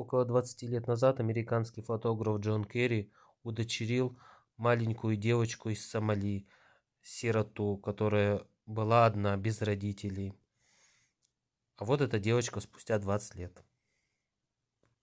Около 20 лет назад американский фотограф Джон Керри удочерил маленькую девочку из Сомали, сироту, которая была одна, без родителей. А вот эта девочка спустя 20 лет.